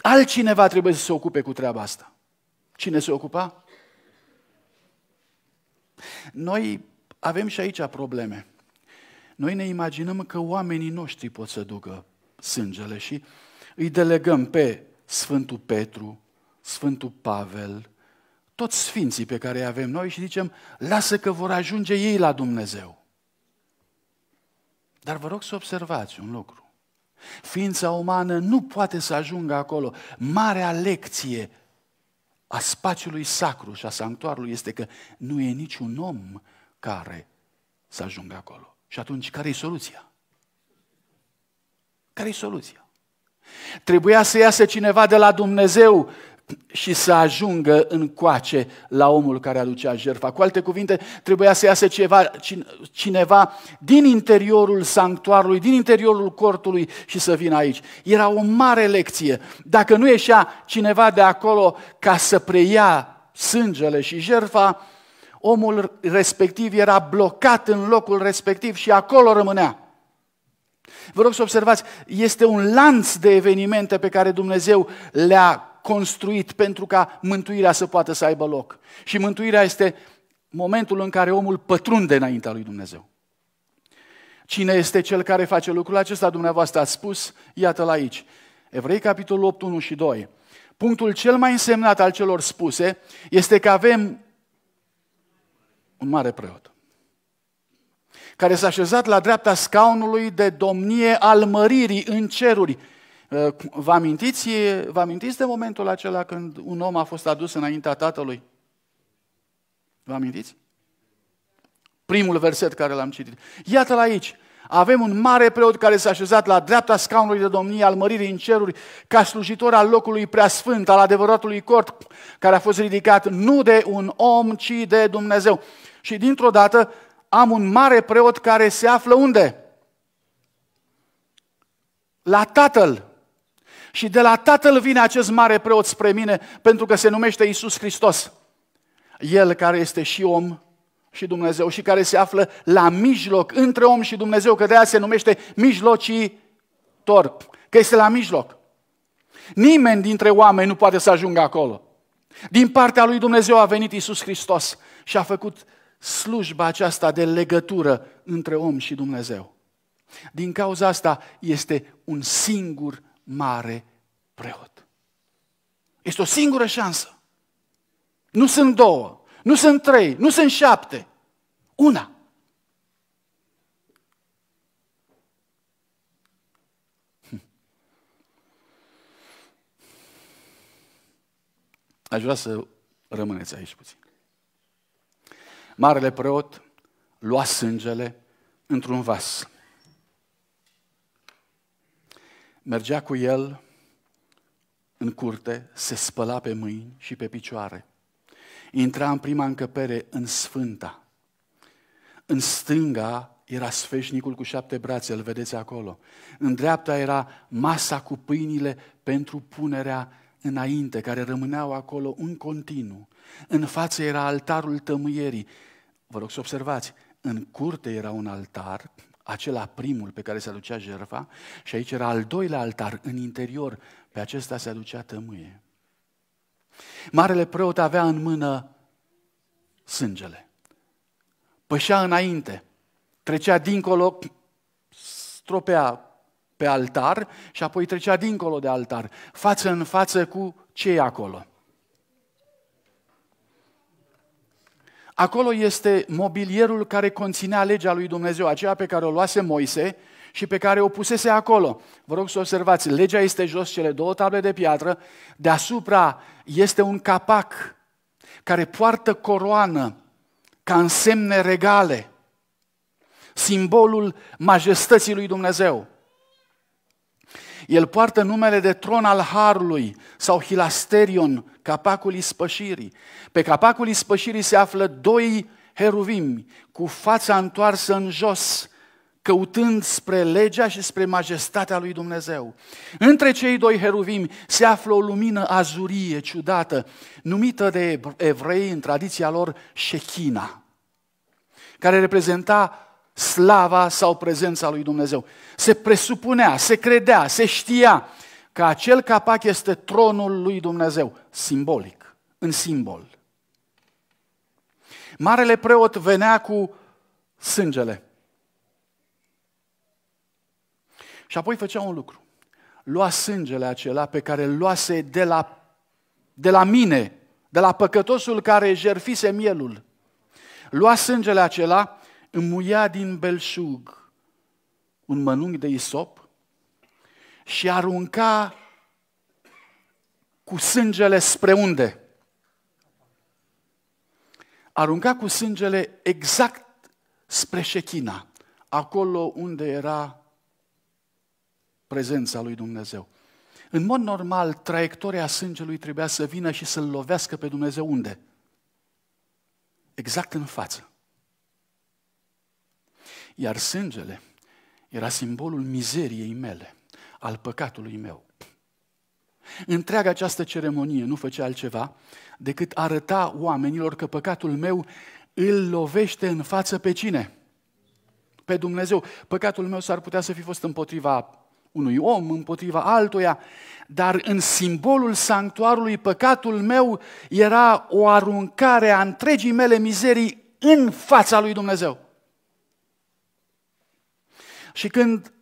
Altcineva trebuie să se ocupe cu treaba asta. Cine se ocupa? Noi avem și aici probleme. Noi ne imaginăm că oamenii noștri pot să ducă sângele și îi delegăm pe Sfântul Petru, Sfântul Pavel, toți sfinții pe care îi avem noi și zicem, lasă că vor ajunge ei la Dumnezeu. Dar vă rog să observați un lucru. Ființa umană nu poate să ajungă acolo. Marea lecție a spațiului sacru și a sanctuarului este că nu e niciun om care să ajungă acolo. Și atunci, care e soluția? care e soluția? Trebuia să iasă cineva de la Dumnezeu și să ajungă în coace la omul care aducea jertfa. Cu alte cuvinte, trebuia să iasă ceva, cineva din interiorul sanctuarului, din interiorul cortului și să vină aici. Era o mare lecție. Dacă nu ieșea cineva de acolo ca să preia sângele și jertfa, omul respectiv era blocat în locul respectiv și acolo rămânea. Vă rog să observați, este un lanț de evenimente pe care Dumnezeu le-a construit pentru ca mântuirea să poată să aibă loc. Și mântuirea este momentul în care omul pătrunde înaintea lui Dumnezeu. Cine este cel care face lucrul acesta? Dumneavoastră ați spus, iată-l aici. Evrei, capitolul 8, 1 și 2. Punctul cel mai însemnat al celor spuse este că avem un mare preot, care s-a așezat la dreapta scaunului de domnie al măririi în ceruri. Vă amintiți, vă amintiți de momentul acela când un om a fost adus înaintea tatălui? Vă amintiți? Primul verset care l-am citit. Iată-l aici. Avem un mare preot care s-a așezat la dreapta scaunului de domnie al măririi în ceruri ca slujitor al locului preasfânt, al adevăratului cort, care a fost ridicat nu de un om, ci de Dumnezeu. Și dintr-o dată am un mare preot care se află unde? La Tatăl. Și de la Tatăl vine acest mare preot spre mine pentru că se numește Isus Hristos. El care este și om și Dumnezeu și care se află la mijloc între om și Dumnezeu, că de aia se numește mijlocitor, că este la mijloc. Nimeni dintre oameni nu poate să ajungă acolo. Din partea lui Dumnezeu a venit Isus Hristos și a făcut slujba aceasta de legătură între om și Dumnezeu. Din cauza asta este un singur mare preot. Este o singură șansă. Nu sunt două nu sunt trei, nu sunt șapte. Una. Aș vrea să rămâneți aici puțin. Marele preot lua sângele într-un vas. Mergea cu el în curte, se spăla pe mâini și pe picioare intra în prima încăpere în sfânta. În stânga era sfeșnicul cu șapte brațe, îl vedeți acolo. În dreapta era masa cu pâinile pentru punerea înainte, care rămâneau acolo în continuu. În față era altarul tămâierii. Vă rog să observați, în curte era un altar, acela primul pe care se aducea jerfa, și aici era al doilea altar, în interior, pe acesta se aducea tămâie. Marele preot avea în mână sângele. Pășea înainte, trecea dincolo, stropea pe altar și apoi trecea dincolo de altar, față în față cu cei acolo. Acolo este mobilierul care conținea legea lui Dumnezeu, aceea pe care o luase Moise și pe care o pusese acolo. Vă rog să observați, legea este jos, cele două table de piatră, deasupra este un capac care poartă coroană ca însemne regale, simbolul majestății lui Dumnezeu. El poartă numele de tron al Harului sau Hilasterion, capacul ispășirii. Pe capacul ispășirii se află doi heruvimi cu fața întoarsă în jos, căutând spre legea și spre majestatea lui Dumnezeu. Între cei doi heruvimi se află o lumină azurie, ciudată, numită de evrei în tradiția lor Shechina, care reprezenta slava sau prezența lui Dumnezeu. Se presupunea, se credea, se știa că acel capac este tronul lui Dumnezeu, simbolic, în simbol. Marele preot venea cu sângele, Și apoi făcea un lucru. Lua sângele acela pe care îl luase de la, de la mine, de la păcătosul care jerfise mielul. Lua sângele acela, înmuia din belșug un mănunchi de isop și arunca cu sângele spre unde? Arunca cu sângele exact spre șechina, acolo unde era prezența lui Dumnezeu. În mod normal, traiectoria sângelui trebuia să vină și să-l lovească pe Dumnezeu unde? Exact în față. Iar sângele era simbolul mizeriei mele, al păcatului meu. Întreaga această ceremonie nu făcea altceva decât arăta oamenilor că păcatul meu îl lovește în față pe cine? Pe Dumnezeu. Păcatul meu s-ar putea să fi fost împotriva unui om împotriva altuia, dar în simbolul sanctuarului păcatul meu era o aruncare a întregii mele mizerii în fața lui Dumnezeu. Și când,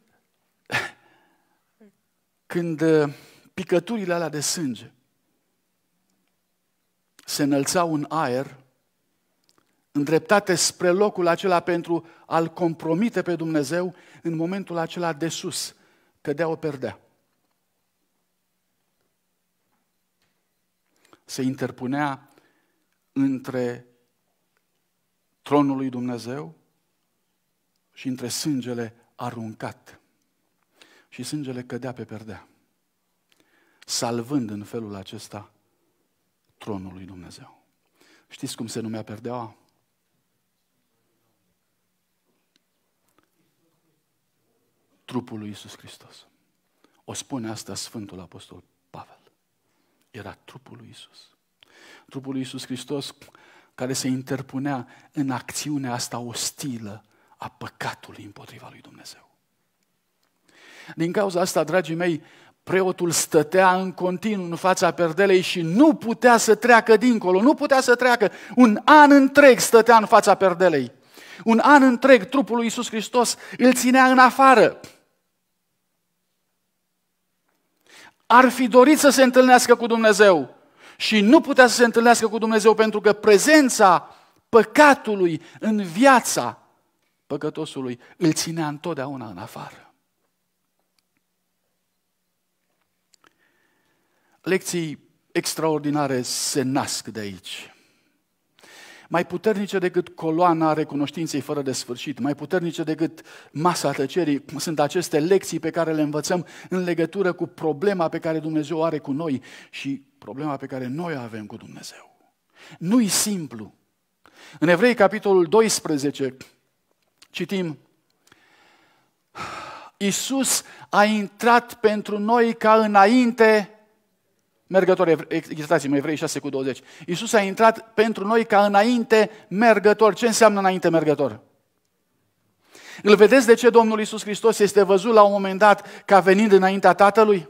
când uh, picăturile alea de sânge se înălțau în aer, îndreptate spre locul acela pentru a-L compromite pe Dumnezeu, în momentul acela de sus, cădea o perdea. Se interpunea între tronul lui Dumnezeu și între sângele aruncat. Și sângele cădea pe perdea, salvând în felul acesta tronul lui Dumnezeu. Știți cum se numea perdeaua? trupul lui Isus Hristos. O spune asta Sfântul Apostol Pavel. Era trupul lui Isus. Trupul lui Isus Hristos care se interpunea în acțiunea asta ostilă a păcatului împotriva lui Dumnezeu. Din cauza asta, dragii mei, preotul stătea în continuu în fața perdelei și nu putea să treacă dincolo, nu putea să treacă. Un an întreg stătea în fața perdelei. Un an întreg trupul lui Iisus Hristos îl ținea în afară. Ar fi dorit să se întâlnească cu Dumnezeu și nu putea să se întâlnească cu Dumnezeu pentru că prezența păcatului în viața păcătosului îl ținea întotdeauna în afară. Lecții extraordinare se nasc de aici mai puternice decât coloana recunoștinței fără de sfârșit, mai puternice decât masa tăcerii, sunt aceste lecții pe care le învățăm în legătură cu problema pe care Dumnezeu are cu noi și problema pe care noi o avem cu Dumnezeu. Nu-i simplu. În Evrei, capitolul 12, citim Iisus a intrat pentru noi ca înainte mergători, iertați-mă, Evrei 6 cu 20. Iisus a intrat pentru noi ca înainte mergător. Ce înseamnă înainte mergător? Îl vedeți de ce Domnul Iisus Hristos este văzut la un moment dat ca venind înaintea Tatălui?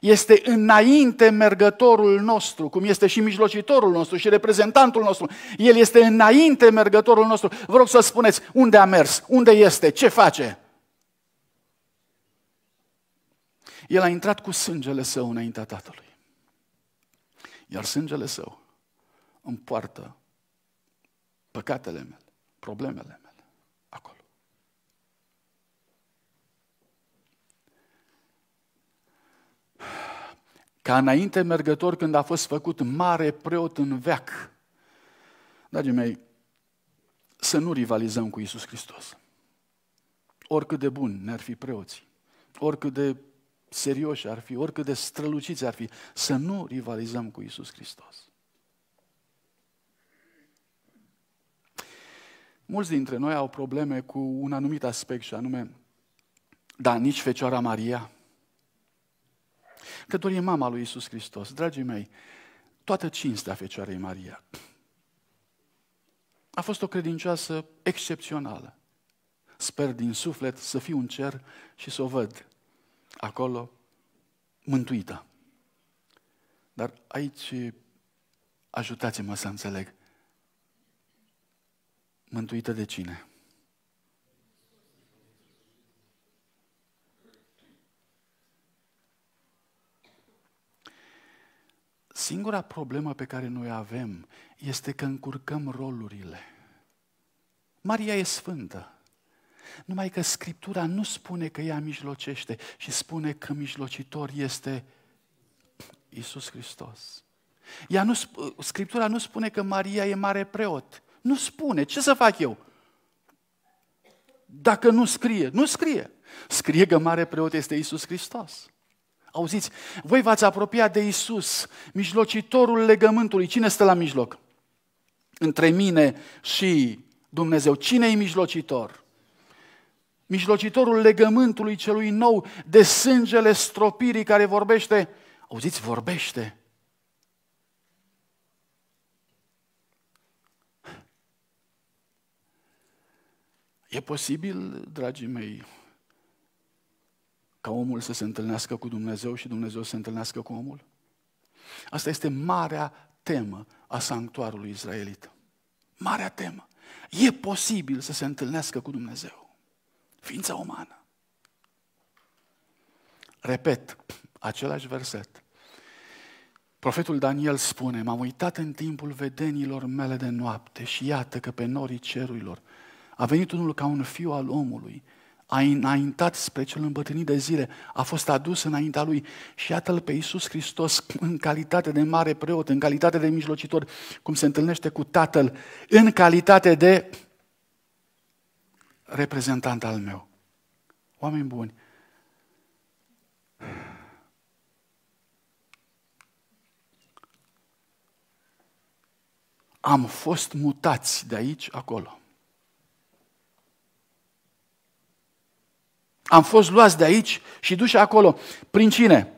Este înainte mergătorul nostru, cum este și mijlocitorul nostru și reprezentantul nostru. El este înainte mergătorul nostru. Vă rog să spuneți unde a mers, unde este, ce face. El a intrat cu sângele său înaintea Tatălui. Iar sângele său împoartă păcatele mele, problemele mele, acolo. Ca înainte mergător când a fost făcut mare preot în veac. Dragii mei, să nu rivalizăm cu Isus Hristos. Oricât de bun ne-ar fi preoții, oricât de serioși ar fi, oricât de străluciți ar fi, să nu rivalizăm cu Isus Hristos. Mulți dintre noi au probleme cu un anumit aspect și anume, da, nici Fecioara Maria, că doar e mama lui Isus Hristos. Dragii mei, toată cinstea Fecioarei Maria. A fost o credincioasă excepțională. Sper din suflet să fiu un cer și să o văd acolo mântuită. Dar aici ajutați-mă să înțeleg. Mântuită de cine? Singura problemă pe care noi avem este că încurcăm rolurile. Maria e sfântă. Numai că Scriptura nu spune că ea mijlocește, ci spune că mijlocitor este Isus Hristos. Ea nu, Scriptura nu spune că Maria e mare preot. Nu spune. Ce să fac eu? Dacă nu scrie, nu scrie. Scrie că mare preot este Isus Hristos. Auziți, voi v-ați apropiat de Isus, mijlocitorul legământului. Cine stă la mijloc? Între mine și Dumnezeu. Cine e mijlocitor? mijlocitorul legământului celui nou, de sângele stropirii care vorbește, auziți, vorbește. E posibil, dragii mei, ca omul să se întâlnească cu Dumnezeu și Dumnezeu să se întâlnească cu omul? Asta este marea temă a sanctuarului israelit. Marea temă. E posibil să se întâlnească cu Dumnezeu ființa umană. Repet, același verset. Profetul Daniel spune, m-am uitat în timpul vedenilor mele de noapte și iată că pe norii cerurilor a venit unul ca un fiu al omului, a înaintat spre cel îmbătrânit de zile, a fost adus înaintea lui și iată-l pe Iisus Hristos în calitate de mare preot, în calitate de mijlocitor, cum se întâlnește cu Tatăl, în calitate de reprezentant al meu. Oameni buni, am fost mutați de aici acolo. Am fost luați de aici și duși acolo. Prin cine?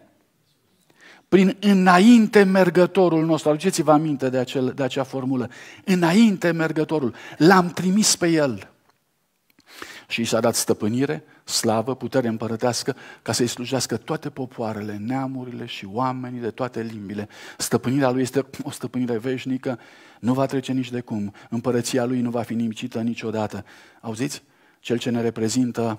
Prin înainte mergătorul nostru. Aduceți-vă aminte de, acel, de acea formulă. Înainte mergătorul. L-am trimis pe el și i s-a dat stăpânire, slavă, putere împărătească, ca să-i slujească toate popoarele, neamurile și oamenii de toate limbile. Stăpânirea lui este o stăpânire veșnică, nu va trece nici de cum. Împărăția lui nu va fi nimicită niciodată. Auziți? Cel ce ne reprezintă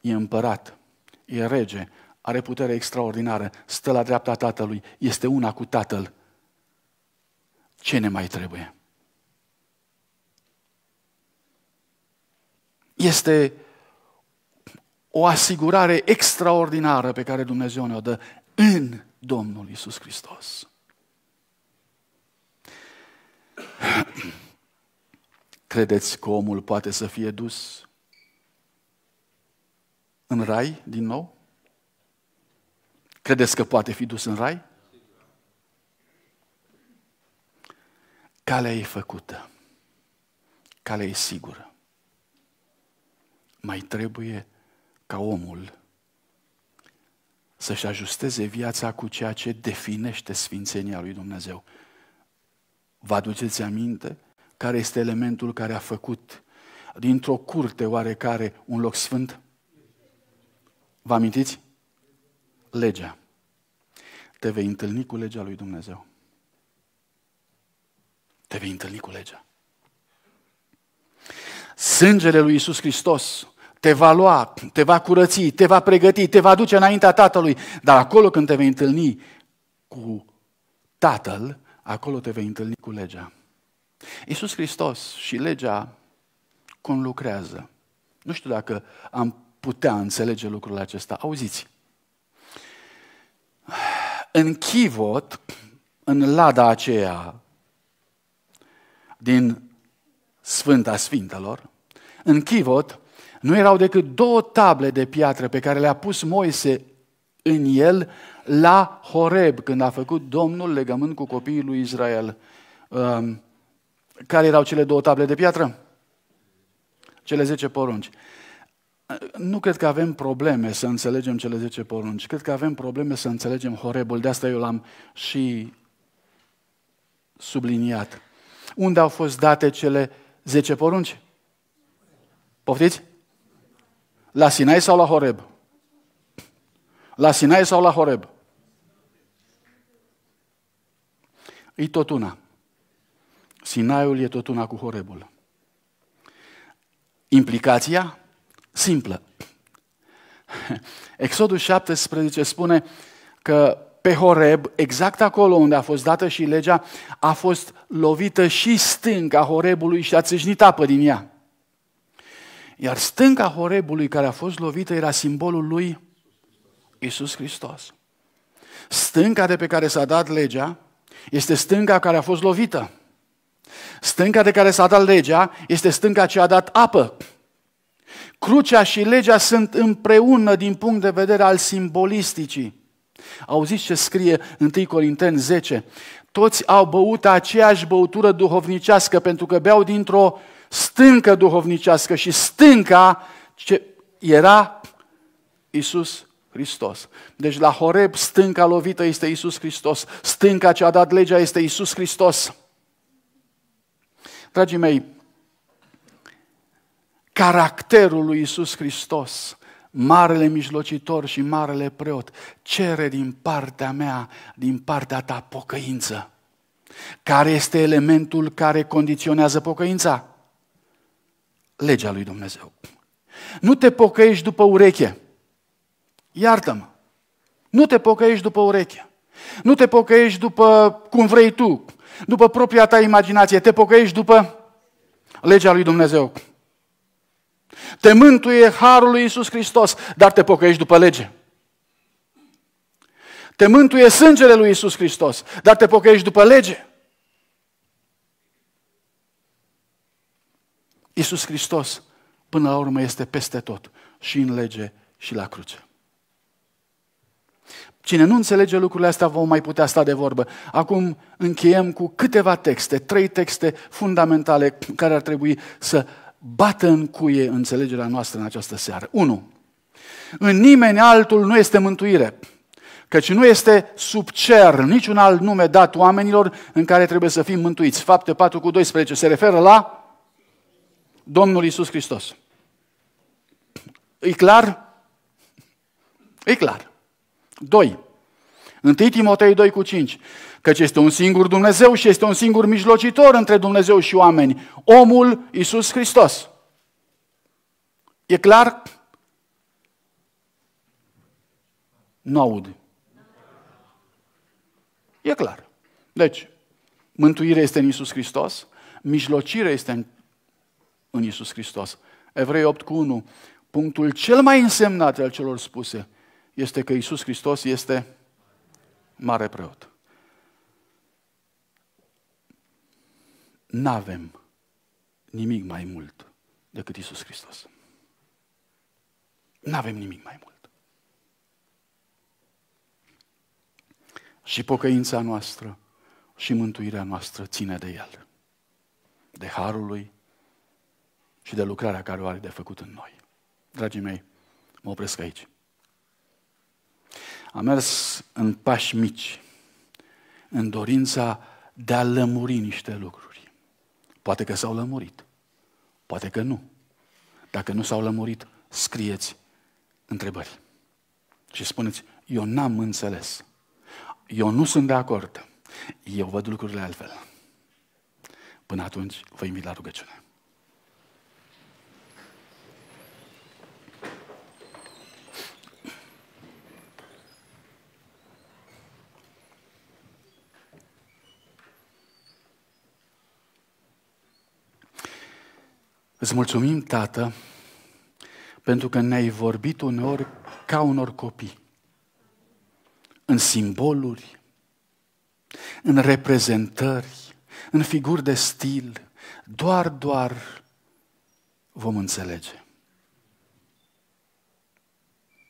e împărat, e rege, are putere extraordinară, stă la dreapta tatălui, este una cu tatăl. Ce ne mai trebuie? este o asigurare extraordinară pe care Dumnezeu ne-o dă în Domnul Isus Hristos. Credeți că omul poate să fie dus în rai din nou? Credeți că poate fi dus în rai? Calea e făcută. Calea e sigură mai trebuie ca omul să-și ajusteze viața cu ceea ce definește sfințenia lui Dumnezeu. Vă aduceți aminte care este elementul care a făcut dintr-o curte oarecare un loc sfânt? Vă amintiți? Legea. Te vei întâlni cu legea lui Dumnezeu. Te vei întâlni cu legea. Sângele lui Isus Hristos te va lua, te va curăți, te va pregăti, te va duce înaintea Tatălui. Dar acolo când te vei întâlni cu Tatăl, acolo te vei întâlni cu legea. Iisus Hristos și legea conlucrează. Nu știu dacă am putea înțelege lucrul acesta. Auziți! În Chivot, în lada aceea din Sfânta Sfintelor, în Chivot nu erau decât două table de piatră pe care le-a pus Moise în el la Horeb, când a făcut Domnul legământ cu copiii lui Israel. Um, care erau cele două table de piatră? Cele zece porunci. Nu cred că avem probleme să înțelegem cele zece porunci. Cred că avem probleme să înțelegem Horebul. De asta eu l-am și subliniat. Unde au fost date cele zece porunci? Poftiți? La Sinai sau la Horeb? La Sinai sau la Horeb? E tot una. Sinaiul e tot una cu Horebul. Implicația? Simplă. [LAUGHS] Exodul 17 spune că pe Horeb, exact acolo unde a fost dată și legea, a fost lovită și stânca Horebului și a țâșnit apă din ea. Iar stânca Horebului care a fost lovită era simbolul lui Isus Hristos. Stânca de pe care s-a dat legea este stânca care a fost lovită. Stânca de care s-a dat legea este stânca ce a dat apă. Crucea și legea sunt împreună din punct de vedere al simbolisticii. Auziți ce scrie 1 Corinteni 10? Toți au băut aceeași băutură duhovnicească pentru că beau dintr-o stâncă duhovnicească și stânca ce era Isus Hristos. Deci la Horeb stânca lovită este Isus Hristos, stânca ce a dat legea este Isus Hristos. Dragii mei, caracterul lui Isus Hristos, marele mijlocitor și marele preot, cere din partea mea, din partea ta pocăință. Care este elementul care condiționează pocăința? legea lui Dumnezeu. Nu te pocăiești după ureche. Iartă-mă. Nu te pocăiești după ureche. Nu te pocăiești după cum vrei tu, după propria ta imaginație. Te pocăiești după legea lui Dumnezeu. Te mântuie harul lui Isus Hristos, dar te pocăiești după lege. Te mântuie sângele lui Isus Hristos, dar te pocăiești după lege. Iisus Hristos, până la urmă, este peste tot, și în lege, și la cruce. Cine nu înțelege lucrurile astea, vom mai putea sta de vorbă. Acum încheiem cu câteva texte, trei texte fundamentale care ar trebui să bată în cuie înțelegerea noastră în această seară. 1. În nimeni altul nu este mântuire, căci nu este sub cer niciun alt nume dat oamenilor în care trebuie să fim mântuiți. Fapte 4 cu 12 se referă la Domnul Isus Hristos. E clar? E clar. 2. 1 Timotei 2 cu 5. Căci este un singur Dumnezeu și este un singur mijlocitor între Dumnezeu și oameni. Omul Isus Hristos. E clar? Nu aud. E clar. Deci, mântuirea este în Isus Hristos, mijlocirea este în în Isus Hristos. Evrei 8 cu 1, punctul cel mai însemnat al celor spuse este că Isus Hristos este mare preot. N-avem nimic mai mult decât Isus Hristos. N-avem nimic mai mult. Și pocăința noastră și mântuirea noastră ține de El, de harul lui, și de lucrarea care o are de făcut în noi. Dragii mei, mă opresc aici. Am mers în pași mici, în dorința de a lămuri niște lucruri. Poate că s-au lămurit, poate că nu. Dacă nu s-au lămurit, scrieți întrebări. Și spuneți, eu n-am înțeles. Eu nu sunt de acord. Eu văd lucrurile altfel. Până atunci, vă invit la rugăciune. Îți mulțumim, Tată, pentru că ne-ai vorbit uneori ca unor copii, în simboluri, în reprezentări, în figuri de stil, doar, doar vom înțelege.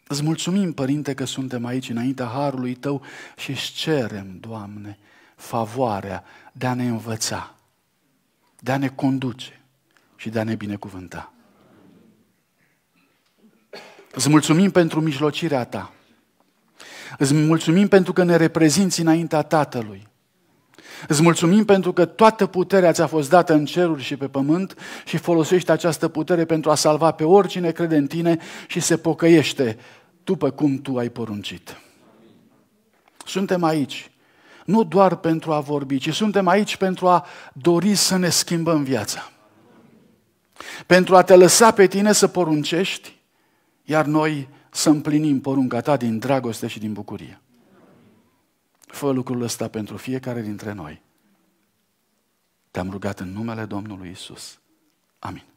Îți mulțumim, Părinte, că suntem aici înaintea Harului Tău și își cerem, Doamne, favoarea de a ne învăța, de a ne conduce și de a ne binecuvânta. Îți mulțumim pentru mijlocirea ta. Îți mulțumim pentru că ne reprezinți înaintea Tatălui. Îți mulțumim pentru că toată puterea ți-a fost dată în ceruri și pe pământ și folosești această putere pentru a salva pe oricine crede în tine și se pocăiește după cum tu ai poruncit. Suntem aici nu doar pentru a vorbi, ci suntem aici pentru a dori să ne schimbăm viața pentru a te lăsa pe tine să poruncești, iar noi să împlinim porunca ta din dragoste și din bucurie. Fă lucrul ăsta pentru fiecare dintre noi. Te-am rugat în numele Domnului Isus. Amin.